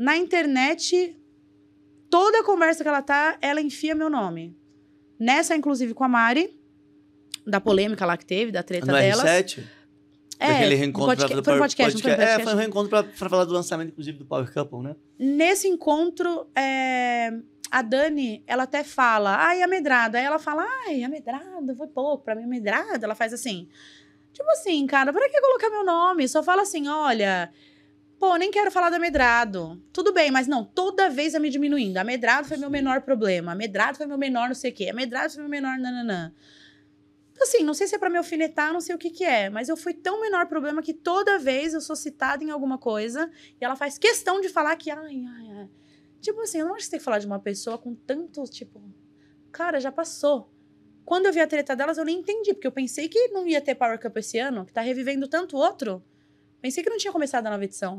Na internet, toda conversa que ela tá, ela enfia meu nome. Nessa, inclusive, com a Mari, da polêmica lá que teve, da treta no R7? É, reencontro podcast, pra, foi um podcast, podcast. Foi um é, podcast. É, foi um reencontro pra, pra, falar do lançamento, inclusive, do Power Couple, né? Nesse encontro, é, a Dani, ela até fala, ai, amedrada. Aí ela fala, ai, amedrada, foi pouco, pra mim amedrada. Ela faz assim, tipo assim, cara, pra que colocar meu nome? Só fala assim, olha, Pô, nem quero falar da Medrado. Tudo bem, mas não, toda vez eu é me diminuindo. A Medrado foi meu menor problema. A Medrado foi meu menor não sei o quê. A Medrado foi meu menor nananã. Assim, não sei se é pra me alfinetar, não sei o que que é. Mas eu fui tão menor problema que toda vez eu sou citada em alguma coisa e ela faz questão de falar que... Ai, ai, ai. Tipo assim, eu não acho que você tem que falar de uma pessoa com tanto, tipo... Cara, já passou quando eu vi a treta delas, eu nem entendi, porque eu pensei que não ia ter Power Cup esse ano, que tá revivendo tanto outro. Pensei que não tinha começado a nova edição.